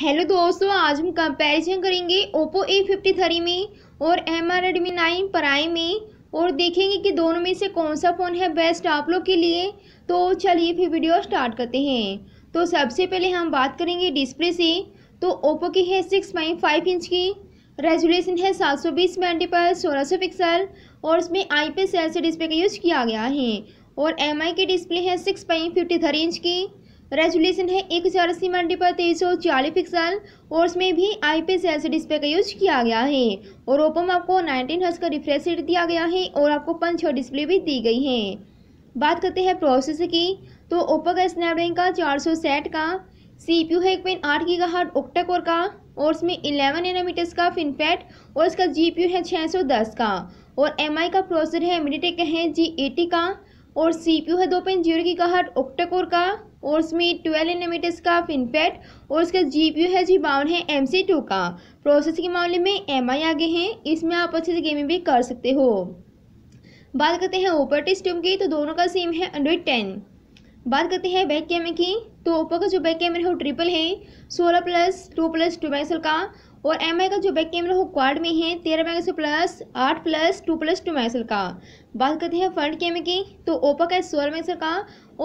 hello दोस्तों आज हम कंपैरिजन करेंगे ओप्पो ए फिफ्टी थ्री में और M R Redmi nine prime में और देखेंगे कि दोनों में से कौन सा फ़ोन है बेस्ट आप लोग के लिए तो चलिए फिर वीडियो स्टार्ट करते हैं तो सबसे पहले हम बात करेंगे डिस्प्ले से तो ओप्पो की है सिक्स पॉइंट फाइव इंच की रेजोल्यूशन है सात सौ बीस बाई पर सोलह सौ पिक्सल और इसमें आई पी एल से डिस्प्ले का यूज़ किया गया है और एम आई की डिस्प्ले है six point fifty three inch की रेजुलेशन है एक हज़ार अस्सी मंडी पर तेईस सौ चालीस पिक्सल और उसमें भी आई पी एल डिस्प्ले का यूज किया गया है और ओप्पो में आपको नाइनटीन हर्स का रिफ्रेश रेट दिया गया है और आपको पंच और डिस्प्ले भी दी गई है बात करते हैं प्रोसेसर की तो ओप्पो का स्नैपड्रैगन का चार सौ सेट का सी पी यू है एक पॉइंट आठ की का ओक्टा कोर का और उसमें इलेवन एनामीटर्स का फिनपैट और इसका जी पी यू है छः सौ दस का और एम आई का प्रोसेसर है का है जी एटी का और सी पी यू है दो पॉइंट जीरो की का ओक्टा कोर का और उसमें ट्वेल्व इनोमीटर्स का फिनपैट और उसका जीपीयू है जी बावन है एम का प्रोसेस के मामले में एम आगे हैं इसमें आप अच्छे से गेमिंग भी कर सकते हो बात करते हैं ओपर सिस्टम की तो दोनों का सेम है एंड्रॉइड टेन बात करते हैं बैक कैमरे की तो ओप्पो का जो बैक कैमरा है वो ट्रिपल है सोलह प्लस टू प्लस टू मैक्सल का और एम आई का जो बैक कैमरा वो क्वाड में है तेरह मेगापिक्सल प्लस आठ plus two plus two mega का बात करते हैं फ्रंट कैमरे की तो ओप्पो का है सोलह मेगा का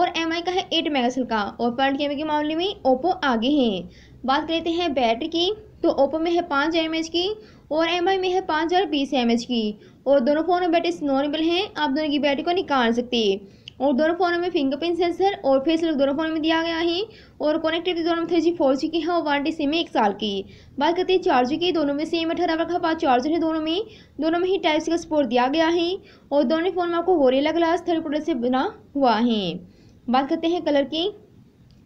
और एम आई का है एट मेगा का और फ्रंट कैमरे के मामले में ओप्पो आगे हैं बात करते हैं बैटरी की तो ओप्पो में है पाँच हज़ार एम की और एम में है पाँच हज़ार बीस एम की और दोनों फ़ोन में बैटरी नॉर्मल हैं आप दोनों की बैटरी को निकाल सकते हैं और दोनों फ़ोनों में फिंगरप्रिंट सेंसर और फेस लॉक दोनों फ़ोनों में दिया गया है और कनेक्टिविटी दोनों में थ्री जी फोर जी की है और वारंटी सिम है एक साल की बात करते हैं चार्जर की दोनों में सेम अठारह रखा पाँच चार्जर है दोनों में दोनों में ही टाइप सी का सपोर्ट दिया गया है और दोनों फ़ोन में आपको गोरेला ग्लास थर्ड प्रोडक्ट से बना हुआ है बात करते हैं कलर की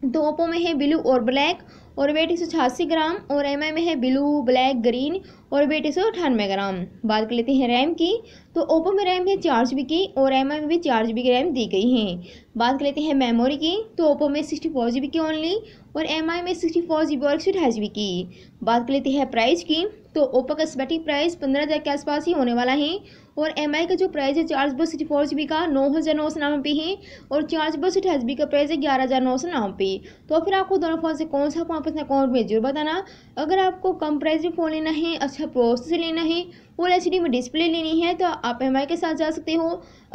दो ओपो में है ब्लू और ब्लैक और वेट एक ग्राम और एम में है ब्लू ब्लैक ग्रीन और बेटे सौ अठानवे ग्राम बात कर लेते हैं रैम की तो ओप्पो में रैम है चार जी की और एम में भी चार जी की रैम दी गई है बात कर लेते हैं मेमोरी की तो ओप्पो में सिक्सटी फोर जी बी की ओनली और एम में सिक्सटी फोर जी बी और एक सौ अठाईस जी की बात कर लेते हैं प्राइस की तो ओप्पो का स्पेटिक प्राइस पंद्रह हज़ार के आसपास ही होने वाला है और एम का जो प्राइस है चार बस सिक्सटी फोर जी बी का नौ हज़ार नौ सौ नब्बे है और चार बस अठाईस एच बी का प्राइस है ग्यारह हज़ार नौ सौ नब्बे तो फिर आपको दोनों फ़ोन से कौन सा फ़ोन पसंद है कौन में जरूर बताना अगर आपको कम प्राइस में फ़ोन लेना है अच्छा प्रोसेसर लेना है फुल एच में डिस्प्ले लेनी है तो आप एम के साथ जा सकते हो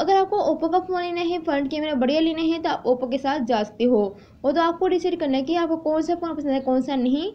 अगर आपको ओप्पो का फ़ोन लेना है फ्रंट कैमरा बढ़िया लेना है तो आप ओप्पो के साथ जा सकते हो वो तो आपको डिसाइड करना है कि आपको कौन सा फ़ोन पसंद है कौन सा नहीं